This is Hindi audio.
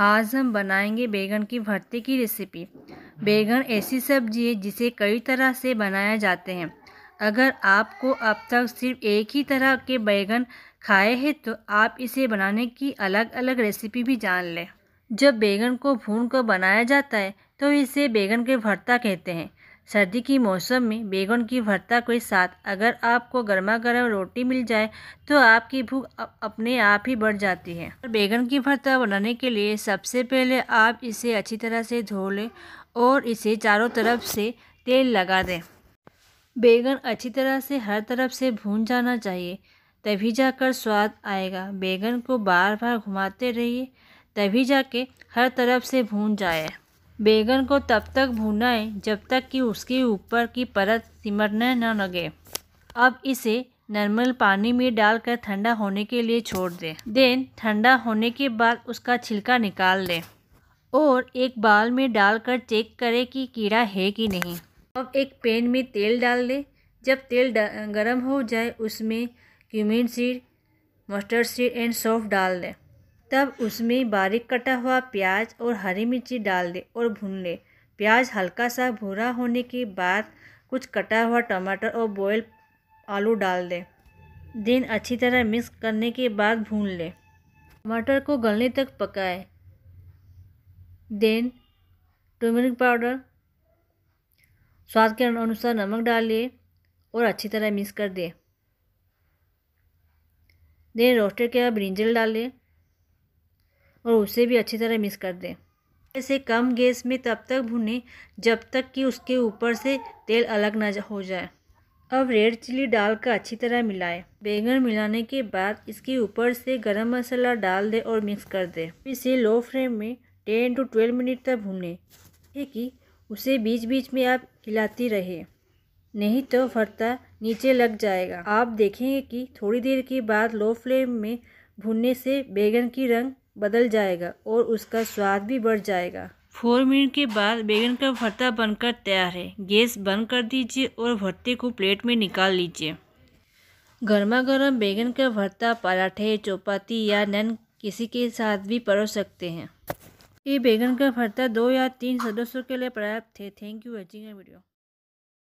आज हम बनाएंगे बैगन की भरते की रेसिपी बैगन ऐसी सब्जी है जिसे कई तरह से बनाया जाते हैं अगर आपको अब तक सिर्फ एक ही तरह के बैगन खाए हैं तो आप इसे बनाने की अलग अलग रेसिपी भी जान लें जब बैगन को भून कर बनाया जाता है तो इसे बैगन के भरता कहते हैं सर्दी की मौसम में बैगन की भरता के साथ अगर आपको गर्मा गर्म रोटी मिल जाए तो आपकी भूख अपने आप ही बढ़ जाती है और की भरता बनाने के लिए सबसे पहले आप इसे अच्छी तरह से धो लें और इसे चारों तरफ से तेल लगा दें बैगन अच्छी तरह से हर तरफ से भून जाना चाहिए तभी जाकर स्वाद आएगा बैगन को बार बार घुमाते रहिए तभी जाके हर तरफ से भून जाए बैगन को तब तक भुनाएं जब तक कि उसके ऊपर की परत सिमरने न लगे अब इसे नॉर्मल पानी में डालकर ठंडा होने के लिए छोड़ दें देन ठंडा होने के बाद उसका छिलका निकाल लें और एक बाल में डालकर चेक करें कि कीड़ा है कि नहीं अब एक पैन में तेल डाल लें जब तेल गर्म हो जाए उसमें cumin seed mustard seed and सौफ डाल दें तब उसमें बारीक कटा हुआ प्याज और हरी मिर्ची डाल दे और भून ले प्याज हल्का सा भूरा होने के बाद कुछ कटा हुआ टमाटर और बॉयल आलू डाल दें दिन अच्छी तरह मिक्स करने के बाद भून लें टमाटर को गलने तक पकाएं देन टर्मरिक पाउडर स्वाद के अनुसार नमक डालिए और अच्छी तरह मिक्स कर दें देन रोस्टेड किया ब्रिंजल डालिए और उसे भी अच्छी तरह मिक्स कर दें ऐसे कम गैस में तब तक भुनें जब तक कि उसके ऊपर से तेल अलग ना हो जाए अब रेड चिली डालकर अच्छी तरह मिलाएं। बैंगन मिलाने के बाद इसके ऊपर से गरम मसाला डाल दें और मिक्स कर दें इसे लो फ्लेम में टेन टू ट्वेल्व मिनट तक भूनें ठीक कि उसे बीच बीच में आप हिलाती रहे नहीं तो फरता नीचे लग जाएगा आप देखेंगे कि थोड़ी देर के बाद लो फ्लेम में भुनने से बैंगन की रंग बदल जाएगा और उसका स्वाद भी बढ़ जाएगा फोर मिनट के बाद बैगन का भरता बनकर तैयार है गैस बंद कर दीजिए और भरते को प्लेट में निकाल लीजिए गर्मा गर्म बैगन का भरता पराठे चौपाती या नन किसी के साथ भी परोस सकते हैं ये बैगन का भरता दो या तीन सदस्यों के लिए पर्याप्त थे थैंक यू वॉचिंग वीडियो